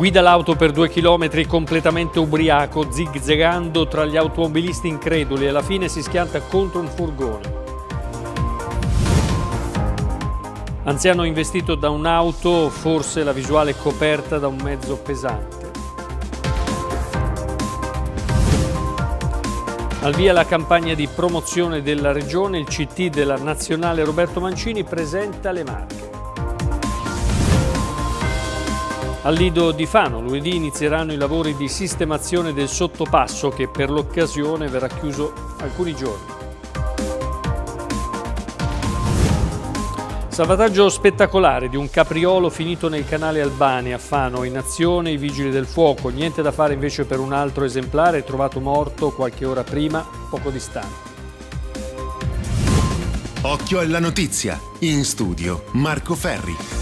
Guida l'auto per due chilometri completamente ubriaco, zigzagando tra gli automobilisti increduli e alla fine si schianta contro un furgone. Anziano investito da un'auto, forse la visuale coperta da un mezzo pesante. Al via la campagna di promozione della regione, il CT della Nazionale Roberto Mancini presenta le marche. Al Lido di Fano lunedì inizieranno i lavori di sistemazione del sottopasso che per l'occasione verrà chiuso alcuni giorni. Salvataggio spettacolare di un capriolo finito nel canale Albani a Fano, in azione i vigili del fuoco, niente da fare invece per un altro esemplare trovato morto qualche ora prima, poco distante. Occhio alla notizia, in studio Marco Ferri.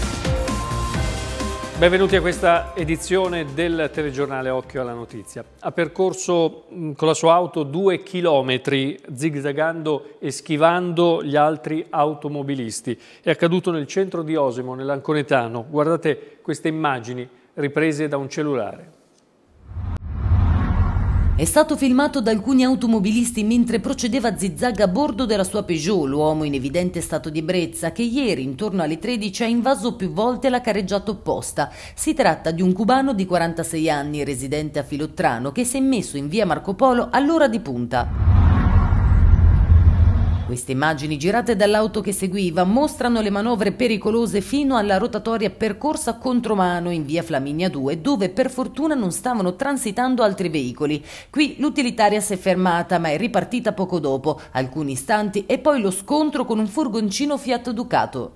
Benvenuti a questa edizione del telegiornale Occhio alla Notizia. Ha percorso mm, con la sua auto due chilometri, zigzagando e schivando gli altri automobilisti. È accaduto nel centro di Osimo, nell'Anconetano. Guardate queste immagini riprese da un cellulare. È stato filmato da alcuni automobilisti mentre procedeva a zigzag a bordo della sua Peugeot, l'uomo in evidente stato di ebbrezza che ieri intorno alle 13 ha invaso più volte la carreggiata opposta. Si tratta di un cubano di 46 anni residente a Filottrano che si è messo in via Marco Polo all'ora di punta. Queste immagini girate dall'auto che seguiva mostrano le manovre pericolose fino alla rotatoria percorsa contromano in via Flaminia 2, dove per fortuna non stavano transitando altri veicoli. Qui l'utilitaria si è fermata, ma è ripartita poco dopo, alcuni istanti e poi lo scontro con un furgoncino Fiat Ducato.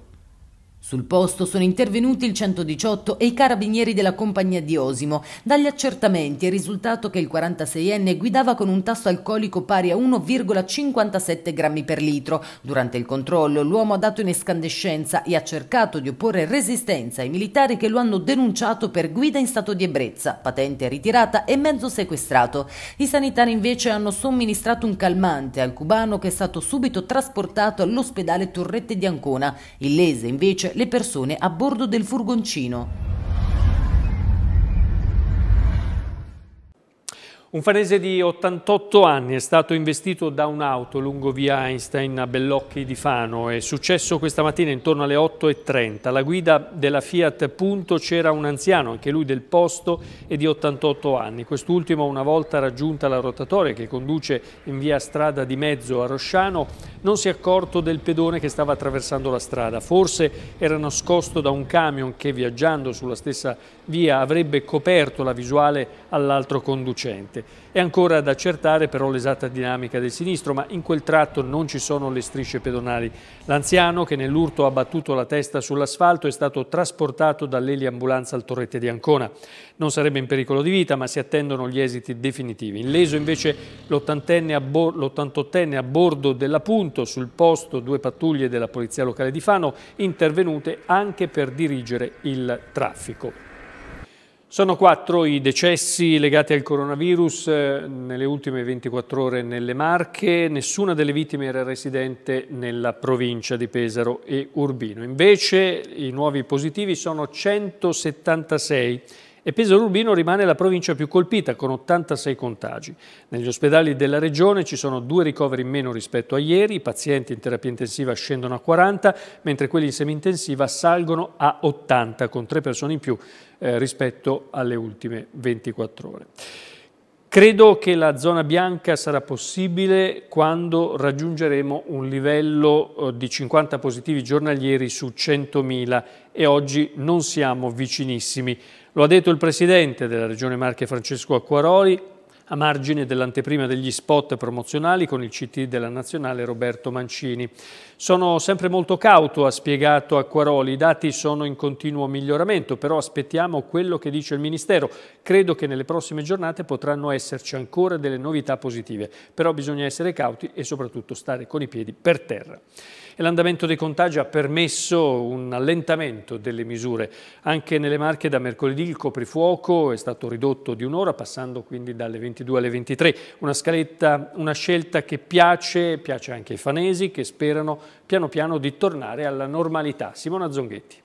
Sul posto sono intervenuti il 118 e i carabinieri della compagnia di Osimo. Dagli accertamenti è risultato che il 46enne guidava con un tasso alcolico pari a 1,57 grammi per litro. Durante il controllo l'uomo ha dato in escandescenza e ha cercato di opporre resistenza ai militari che lo hanno denunciato per guida in stato di ebbrezza, patente ritirata e mezzo sequestrato. I sanitari invece hanno somministrato un calmante al cubano che è stato subito trasportato all'ospedale Torrette di Ancona. Illese invece le persone a bordo del furgoncino. Un fanese di 88 anni è stato investito da un'auto lungo via Einstein a Bellocchi di Fano. È successo questa mattina intorno alle 8.30. Alla guida della Fiat Punto c'era un anziano, anche lui del posto, e di 88 anni. Quest'ultimo, una volta raggiunta la rotatoria che conduce in via strada di mezzo a Rosciano, non si è accorto del pedone che stava attraversando la strada. Forse era nascosto da un camion che, viaggiando sulla stessa via, avrebbe coperto la visuale all'altro conducente. È ancora da accertare però l'esatta dinamica del sinistro, ma in quel tratto non ci sono le strisce pedonali. L'anziano, che nell'urto ha battuto la testa sull'asfalto, è stato trasportato dall'eliambulanza al torrette di Ancona. Non sarebbe in pericolo di vita, ma si attendono gli esiti definitivi. In leso invece l'88enne a bordo dell'appunto, sul posto due pattuglie della Polizia Locale di Fano, intervenute anche per dirigere il traffico. Sono quattro i decessi legati al coronavirus eh, nelle ultime 24 ore nelle Marche. Nessuna delle vittime era residente nella provincia di Pesaro e Urbino. Invece i nuovi positivi sono 176 e Pesaro Urbino rimane la provincia più colpita con 86 contagi. Negli ospedali della regione ci sono due ricoveri in meno rispetto a ieri, i pazienti in terapia intensiva scendono a 40, mentre quelli in semi-intensiva salgono a 80 con tre persone in più eh, rispetto alle ultime 24 ore. Credo che la zona bianca sarà possibile quando raggiungeremo un livello eh, di 50 positivi giornalieri su 100.000 e oggi non siamo vicinissimi lo ha detto il presidente della Regione Marche Francesco Acquaroli a margine dell'anteprima degli spot promozionali con il CT della Nazionale Roberto Mancini. Sono sempre molto cauto, ha spiegato Acquaroli, i dati sono in continuo miglioramento, però aspettiamo quello che dice il Ministero. Credo che nelle prossime giornate potranno esserci ancora delle novità positive, però bisogna essere cauti e soprattutto stare con i piedi per terra e l'andamento dei contagi ha permesso un allentamento delle misure. Anche nelle Marche da mercoledì il coprifuoco è stato ridotto di un'ora, passando quindi dalle 22 alle 23. Una, scaletta, una scelta che piace, piace anche ai fanesi che sperano piano piano di tornare alla normalità. Simona Zonghetti.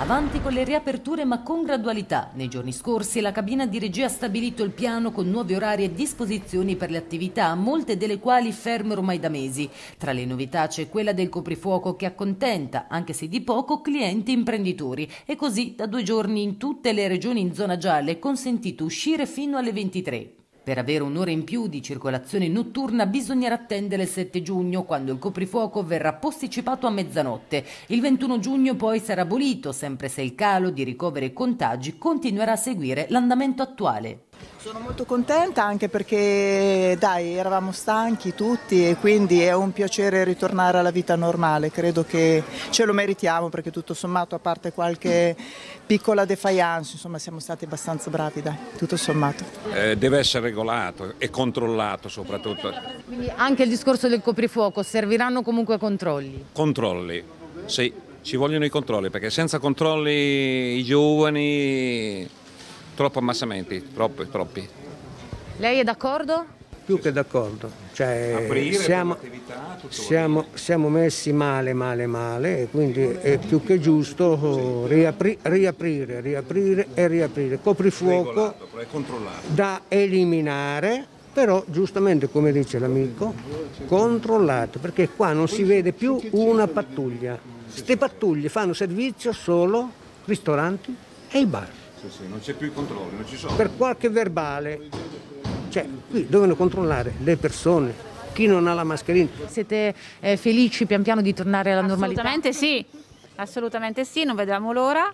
Avanti con le riaperture ma con gradualità. Nei giorni scorsi la cabina di regia ha stabilito il piano con nuovi orari e disposizioni per le attività, molte delle quali ferme ormai da mesi. Tra le novità c'è quella del coprifuoco che accontenta, anche se di poco, clienti e imprenditori. E così da due giorni in tutte le regioni in zona gialla è consentito uscire fino alle 23. Per avere un'ora in più di circolazione notturna bisognerà attendere il 7 giugno, quando il coprifuoco verrà posticipato a mezzanotte. Il 21 giugno poi sarà abolito, sempre se il calo di ricoveri e contagi continuerà a seguire l'andamento attuale. Sono molto contenta anche perché dai, eravamo stanchi tutti e quindi è un piacere ritornare alla vita normale, credo che ce lo meritiamo perché tutto sommato a parte qualche piccola defiance, insomma siamo stati abbastanza bravi dai, tutto sommato. Eh, deve essere regolato e controllato soprattutto. Quindi anche il discorso del coprifuoco, serviranno comunque controlli? Controlli, sì, ci vogliono i controlli perché senza controlli i giovani troppi ammassamenti, troppi, troppi. Lei è d'accordo? Più che d'accordo, cioè, siamo, siamo, siamo, messi male, male, male e quindi è più che giusto riapri, riaprire, riaprire e riaprire. Coprifuoco da eliminare, però giustamente come dice l'amico, controllato, perché qua non si vede più una pattuglia. Queste pattuglie fanno servizio solo ristoranti e i bar. Sì, sì, non c'è più il controllo, non ci sono. Per qualche verbale. Cioè, qui devono controllare le persone, chi non ha la mascherina. Siete eh, felici pian piano di tornare alla normalità? Assolutamente sì, assolutamente sì, non vedevamo l'ora.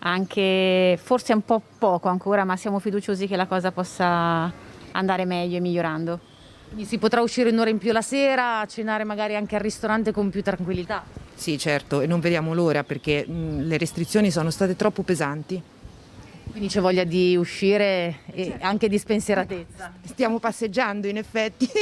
Anche forse un po' poco ancora, ma siamo fiduciosi che la cosa possa andare meglio e migliorando. Quindi si potrà uscire un'ora in più la sera, cenare magari anche al ristorante con più tranquillità. Sì, certo, e non vediamo l'ora perché mh, mm, le restrizioni sono state troppo pesanti. Quindi c'è voglia di uscire e certo. anche di spensieratezza. Stiamo passeggiando in effetti.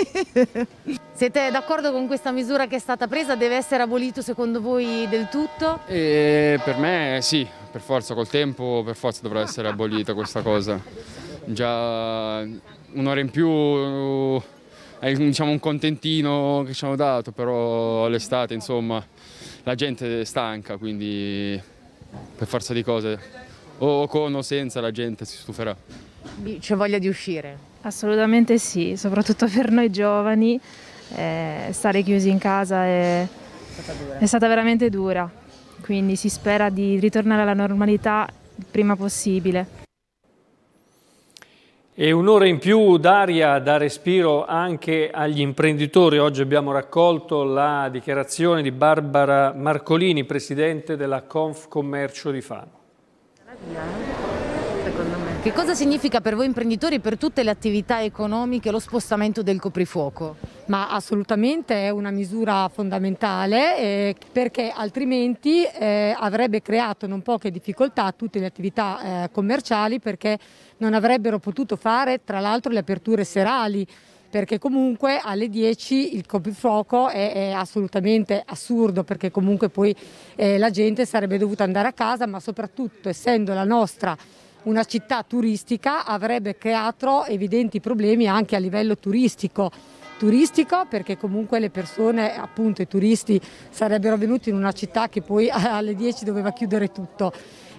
Siete d'accordo con questa misura che è stata presa? Deve essere abolito secondo voi del tutto? Eh, per me sì, per forza, col tempo per forza dovrà essere abolita questa cosa. Già un'ora in più è eh, diciamo, un contentino che ci hanno dato, però l'estate insomma la gente è stanca, quindi per forza di cose o con o senza la gente si stuferà. C'è voglia di uscire? Assolutamente sì, soprattutto per noi giovani, eh, stare chiusi in casa è, è, stata è stata veramente dura, quindi si spera di ritornare alla normalità il prima possibile. E un'ora in più d'aria da respiro anche agli imprenditori. Oggi abbiamo raccolto la dichiarazione di Barbara Marcolini, presidente della Conf Commercio di Fano. Secondo me. Che cosa significa per voi imprenditori, per tutte le attività economiche, lo spostamento del coprifuoco? Ma assolutamente è una misura fondamentale eh, perché altrimenti eh, avrebbe creato non poche difficoltà a tutte le attività eh, commerciali perché non avrebbero potuto fare tra l'altro le aperture serali perché comunque alle 10 il coprifuoco è, è assolutamente assurdo perché comunque poi eh, la gente sarebbe dovuta andare a casa ma soprattutto essendo la nostra una città turistica avrebbe creato evidenti problemi anche a livello turistico turistico perché comunque le persone, appunto i turisti sarebbero venuti in una città che poi alle 10 doveva chiudere tutto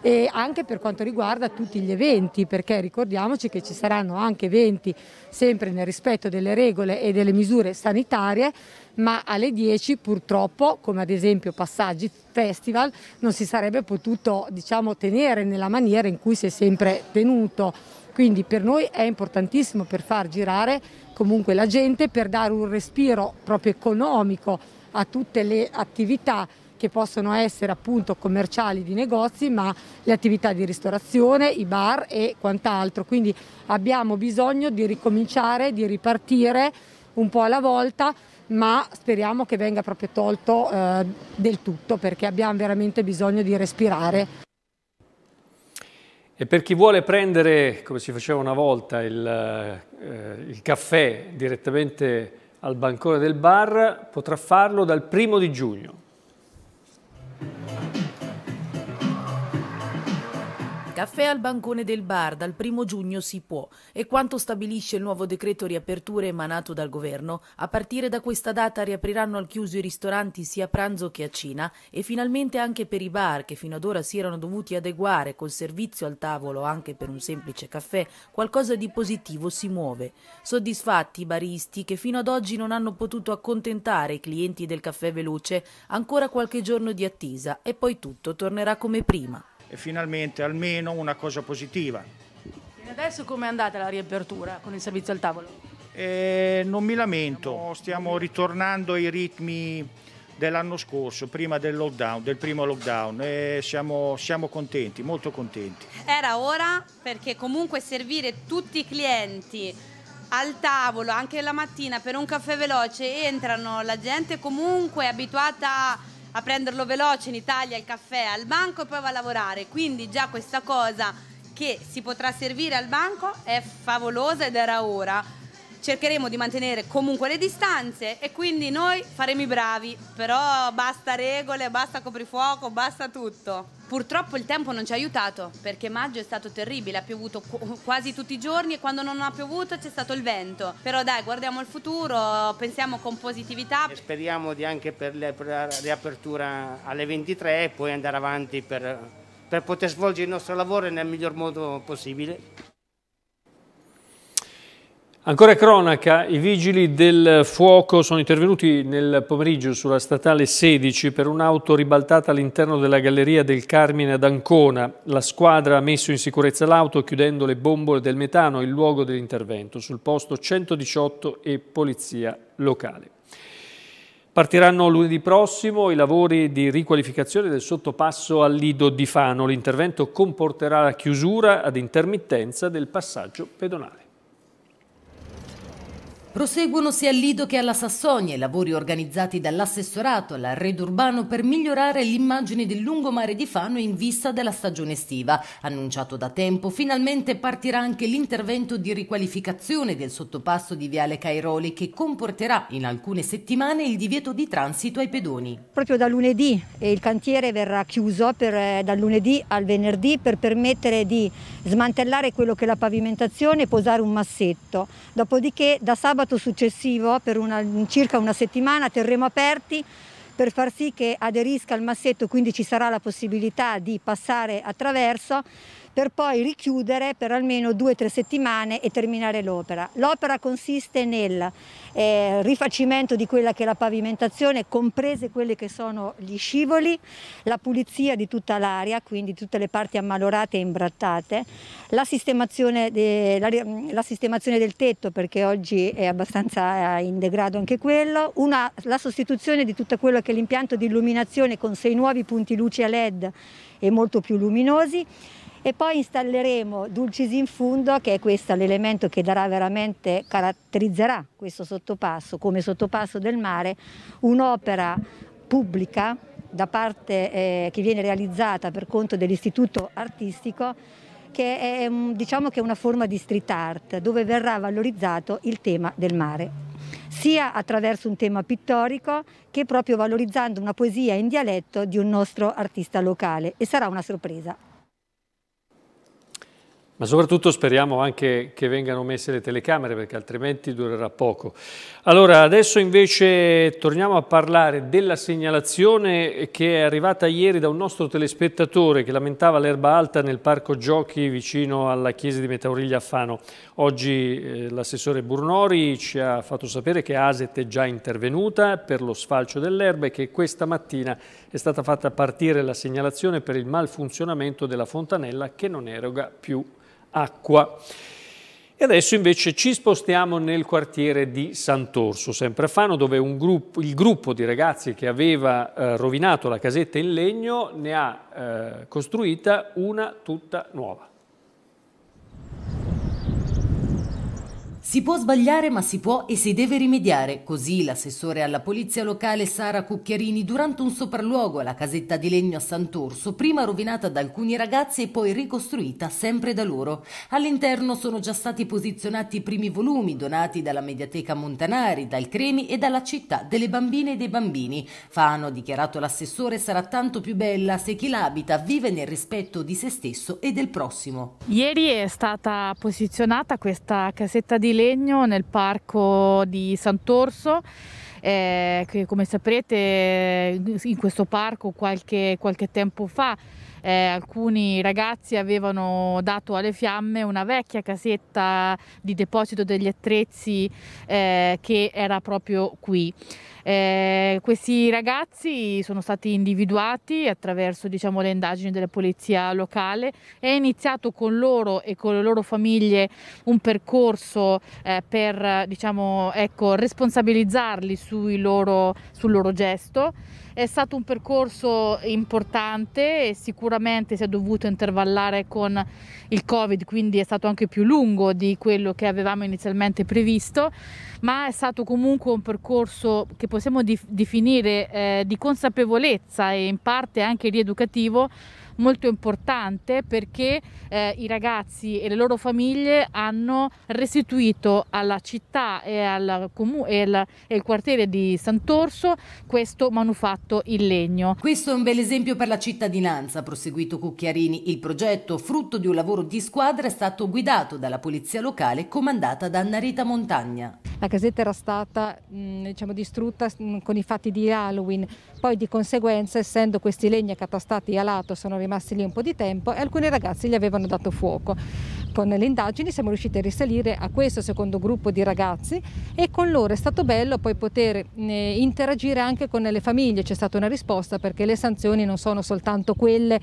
e anche per quanto riguarda tutti gli eventi, perché ricordiamoci che ci saranno anche eventi sempre nel rispetto delle regole e delle misure sanitarie, ma alle 10 purtroppo, come ad esempio Passaggi Festival, non si sarebbe potuto diciamo, tenere nella maniera in cui si è sempre tenuto. Quindi per noi è importantissimo per far girare comunque la gente, per dare un respiro proprio economico a tutte le attività che possono essere appunto commerciali di negozi, ma le attività di ristorazione, i bar e quant'altro. Quindi abbiamo bisogno di ricominciare, di ripartire un po' alla volta, ma speriamo che venga proprio tolto eh, del tutto perché abbiamo veramente bisogno di respirare. E per chi vuole prendere, come si faceva una volta, il, eh, il caffè direttamente al bancone del bar, potrà farlo dal primo di giugno. Thank you. Caffè al bancone del bar dal primo giugno si può. È quanto stabilisce il nuovo decreto riaperture emanato dal governo. A partire da questa data riapriranno al chiuso i ristoranti sia a pranzo che a cena e finalmente anche per i bar che fino ad ora si erano dovuti adeguare col servizio al tavolo anche per un semplice caffè, qualcosa di positivo si muove. Soddisfatti i baristi che fino ad oggi non hanno potuto accontentare i clienti del caffè veloce, ancora qualche giorno di attesa e poi tutto tornerà come prima e finalmente almeno una cosa positiva. E adesso com'è andata la riapertura con il servizio al tavolo? Eh, non mi lamento, stiamo, ritornando ai ritmi dell'anno scorso, prima del lockdown, del primo lockdown. E siamo, siamo, contenti, molto contenti. Era ora perché comunque servire tutti i clienti al tavolo anche la mattina per un caffè veloce entrano la gente comunque abituata a a prenderlo veloce in Italia il caffè al banco e poi va a lavorare. Quindi già questa cosa che si potrà servire al banco è favolosa ed era ora cercheremo di mantenere comunque le distanze e quindi noi faremo i bravi, però basta regole, basta coprifuoco, basta tutto. Purtroppo il tempo non ci ha aiutato perché maggio è stato terribile, ha piovuto quasi tutti i giorni e quando non ha piovuto c'è stato il vento. Però dai, guardiamo il futuro, pensiamo con positività. E speriamo di anche per, la riapertura alle 23 e poi andare avanti per, per poter svolgere il nostro lavoro nel miglior modo possibile. Ancora cronaca, i vigili del fuoco sono intervenuti nel pomeriggio sulla statale 16 per un'auto ribaltata all'interno della galleria del Carmine ad Ancona. La squadra ha messo in sicurezza l'auto chiudendo le bombole del metano il luogo dell'intervento. Sul posto 118 e polizia locale. Partiranno lunedì prossimo i lavori di riqualificazione del sottopasso al Lido di Fano. L'intervento comporterà la chiusura ad intermittenza del passaggio pedonale. Proseguono sia al Lido che alla Sassonia i lavori organizzati dall'assessorato alla Urbano per migliorare l'immagine del lungomare di Fano in vista della stagione estiva. Annunciato da tempo, finalmente partirà anche l'intervento di riqualificazione del sottopasso di Viale Cairoli che comporterà in alcune settimane il divieto di transito ai pedoni. Proprio da lunedì il cantiere verrà chiuso per, eh, dal lunedì al venerdì per permettere di smantellare quello che è la pavimentazione e posare un massetto. Dopodiché da sabato sabato successivo per una, circa una settimana terremo aperti per far sì che aderisca al massetto, quindi ci sarà la possibilità di passare attraverso per poi richiudere per almeno due o tre settimane e terminare l'opera. L'opera consiste nel eh, rifacimento di quella che è la pavimentazione, comprese quelli che sono gli scivoli, la pulizia di tutta l'aria, quindi tutte le parti ammalorate e imbrattate, la sistemazione, de, la, la sistemazione del tetto perché oggi è abbastanza eh, in degrado anche quello, una, la sostituzione di tutto quello che è l'impianto di illuminazione con sei nuovi punti luce a LED e molto più luminosi, e poi installeremo Dulcis in Fundo che è questo l'elemento che darà veramente, caratterizzerà questo sottopasso come sottopasso del mare, un'opera pubblica da parte eh, che viene realizzata per conto dell'istituto artistico che è diciamo che è una forma di street art dove verrà valorizzato il tema del mare sia attraverso un tema pittorico che proprio valorizzando una poesia in dialetto di un nostro artista locale e sarà una sorpresa. Ma soprattutto speriamo anche che vengano messe le telecamere perché altrimenti durerà poco. Allora adesso invece torniamo a parlare della segnalazione che è arrivata ieri da un nostro telespettatore che lamentava l'erba alta nel parco giochi vicino alla chiesa di Metauriglia a Fano. Oggi eh, l'assessore Burnori ci ha fatto sapere che ASET è già intervenuta per lo sfalcio dell'erba e che questa mattina è stata fatta partire la segnalazione per il malfunzionamento della fontanella che non eroga più acqua. E adesso invece ci spostiamo nel quartiere di Sant'Orso, sempre a Fano, dove gruppo, il gruppo di ragazzi che aveva eh, rovinato la casetta in legno ne ha eh, costruita una tutta nuova. Si può sbagliare, ma si può e si deve rimediare. Così l'assessore alla polizia locale Sara Cucchiarini durante un sopralluogo alla casetta di legno a Sant'Orso, prima rovinata da alcuni ragazzi e poi ricostruita sempre da loro. All'interno sono già stati posizionati i primi volumi donati dalla Mediateca Montanari, dal Cremi e dalla città delle bambine e dei bambini. Fano, ha dichiarato l'assessore, sarà tanto più bella se chi l'abita vive nel rispetto di se stesso e del prossimo. Ieri è stata posizionata questa casetta di legno nel parco di Sant'Orso. Eh, che come saprete in questo parco qualche, qualche tempo fa eh, alcuni ragazzi avevano dato alle fiamme una vecchia casetta di deposito degli attrezzi eh, che era proprio qui. Eh, questi ragazzi sono stati individuati attraverso diciamo, le indagini della polizia locale. È iniziato con loro e con le loro famiglie un percorso eh, per diciamo, ecco, responsabilizzarli loro, sul loro gesto. È stato un percorso importante e sicuramente si è dovuto intervallare con il Covid, quindi è stato anche più lungo di quello che avevamo inizialmente previsto, ma è stato comunque un percorso che poteva possiamo dif- definire eh, di consapevolezza e in parte anche rieducativo molto importante perché eh, i ragazzi e le loro famiglie hanno restituito alla città e al, e e al quartiere di Sant'Orso questo manufatto in legno. Questo è un bel esempio per la cittadinanza, ha proseguito Cucchiarini. Il progetto, frutto di un lavoro di squadra, è stato guidato dalla polizia locale comandata da Annarita Montagna. La casetta era stata mm, diciamo, distrutta mm, con i fatti di Halloween, poi di conseguenza essendo questi legni accatastati a lato sono rimasti rimasti lì un po' di tempo e alcuni ragazzi gli avevano dato fuoco. Con le indagini siamo riusciti a risalire a questo secondo gruppo di ragazzi e con loro è stato bello poi poter eh, interagire anche con le famiglie, c'è stata una risposta perché le sanzioni non sono soltanto quelle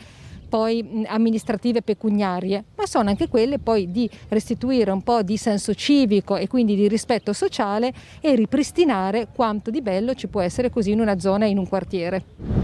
poi mm, amministrative pecuniarie, ma sono anche quelle poi di restituire un po' di senso civico e quindi di rispetto sociale e ripristinare quanto di bello ci può essere così in una zona e in un quartiere.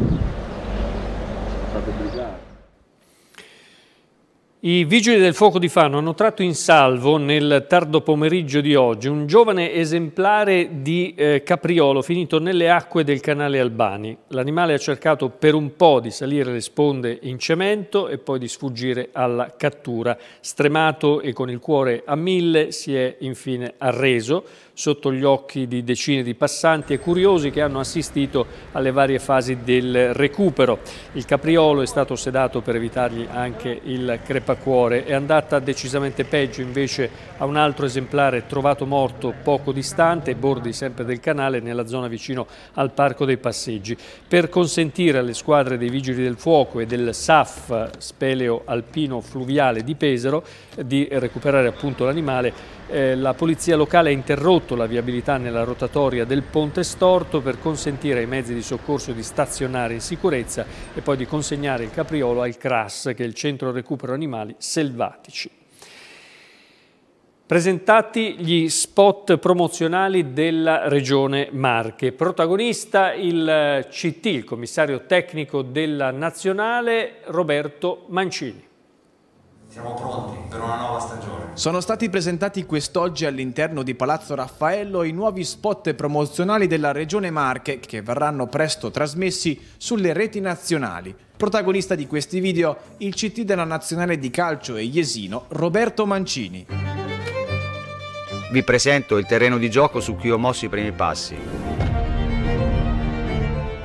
I vigili del fuoco di Fano hanno tratto in salvo nel tardo pomeriggio di oggi un giovane esemplare di eh, capriolo finito nelle acque del canale Albani. L'animale ha cercato per un po' di salire le sponde in cemento e poi di sfuggire alla cattura. Stremato e con il cuore a mille si è infine arreso sotto gli occhi di decine di passanti e curiosi che hanno assistito alle varie fasi del recupero. Il capriolo è stato sedato per evitargli anche il crepacuore. È andata decisamente peggio invece a un altro esemplare trovato morto poco distante, bordi sempre del canale, nella zona vicino al Parco dei Passeggi. Per consentire alle squadre dei Vigili del Fuoco e del SAF, Speleo Alpino Fluviale di Pesaro, di recuperare appunto l'animale, eh, la polizia locale ha interrotto la viabilità nella rotatoria del ponte storto per consentire ai mezzi di soccorso di stazionare in sicurezza e poi di consegnare il capriolo al CRAS, che è il Centro Recupero Animali Selvatici. Presentati gli spot promozionali della Regione Marche. Protagonista il eh, CT, il commissario tecnico della Nazionale, Roberto Mancini. Siamo pronti per una nuova stagione. Sono stati presentati quest'oggi all'interno di Palazzo Raffaello i nuovi spot promozionali della Regione Marche che verranno presto trasmessi sulle reti nazionali. Protagonista di questi video il CT della Nazionale di Calcio e Iesino Roberto Mancini. Vi presento il terreno di gioco su cui ho mosso i primi passi.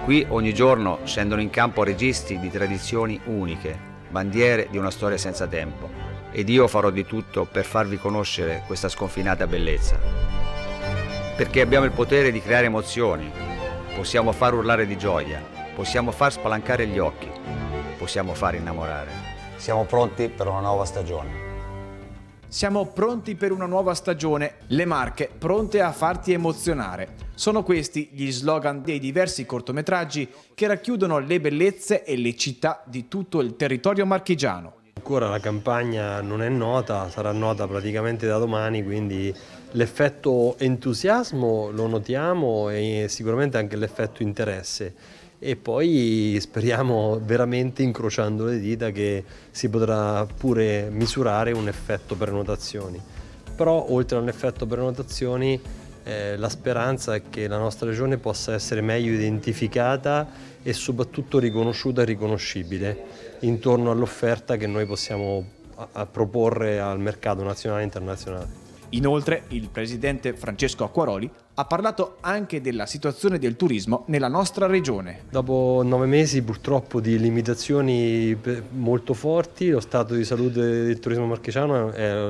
Qui ogni giorno scendono in campo registi di tradizioni uniche bandiere di una storia senza tempo ed io farò di tutto per farvi conoscere questa sconfinata bellezza. Perché abbiamo il potere di creare emozioni, possiamo far urlare di gioia, possiamo far spalancare gli occhi, possiamo far innamorare. Siamo pronti per una nuova stagione. Siamo pronti per una nuova stagione, le marche pronte a farti emozionare. Sono questi gli slogan dei diversi cortometraggi che racchiudono le bellezze e le città di tutto il territorio marchigiano. Ancora la campagna non è nota, sarà nota praticamente da domani, quindi l'effetto entusiasmo lo notiamo e sicuramente anche l'effetto interesse e poi speriamo veramente incrociando le dita che si potrà pure misurare un effetto prenotazioni. Però oltre all'effetto prenotazioni eh, la speranza è che la nostra regione possa essere meglio identificata e soprattutto riconosciuta e riconoscibile intorno all'offerta che noi possiamo a- a proporre al mercato nazionale e internazionale. Inoltre il presidente Francesco Acquaroli ha parlato anche della situazione del turismo nella nostra regione. Dopo nove mesi purtroppo di limitazioni molto forti, lo stato di salute del turismo marchigiano è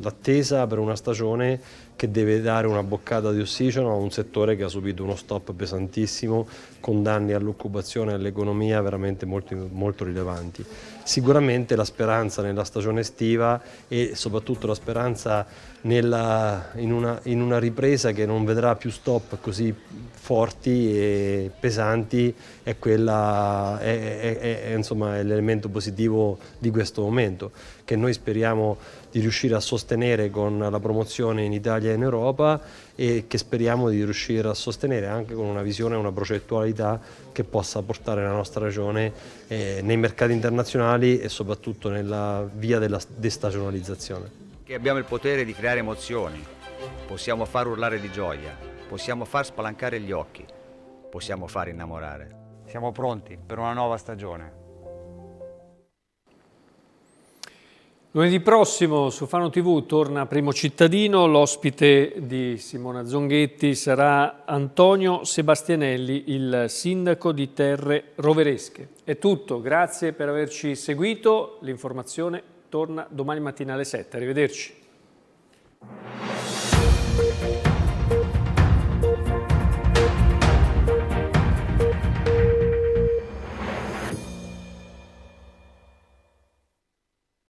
l'attesa per una stagione che deve dare una boccata di ossigeno a un settore che ha subito uno stop pesantissimo con danni all'occupazione e all'economia veramente molto, molto, rilevanti. Sicuramente la speranza nella stagione estiva e soprattutto la speranza nella, in, una, in una ripresa che non vedrà più stop così forti e pesanti è, quella, è, è, è, è l'elemento positivo di questo momento, che noi speriamo di riuscire a sostenere con la promozione in Italia e in Europa e che speriamo di riuscire a sostenere anche con una visione e una progettualità che possa portare la nostra regione eh, nei mercati internazionali e soprattutto nella via della destagionalizzazione. Che abbiamo il potere di creare emozioni, possiamo far urlare di gioia, possiamo far spalancare gli occhi, possiamo far innamorare. Siamo pronti per una nuova stagione. Lunedì prossimo su Fano TV torna Primo Cittadino, l'ospite di Simona Zonghetti sarà Antonio Sebastianelli, il sindaco di Terre Roveresche. È tutto, grazie per averci seguito, l'informazione torna domani mattina alle 7, arrivederci.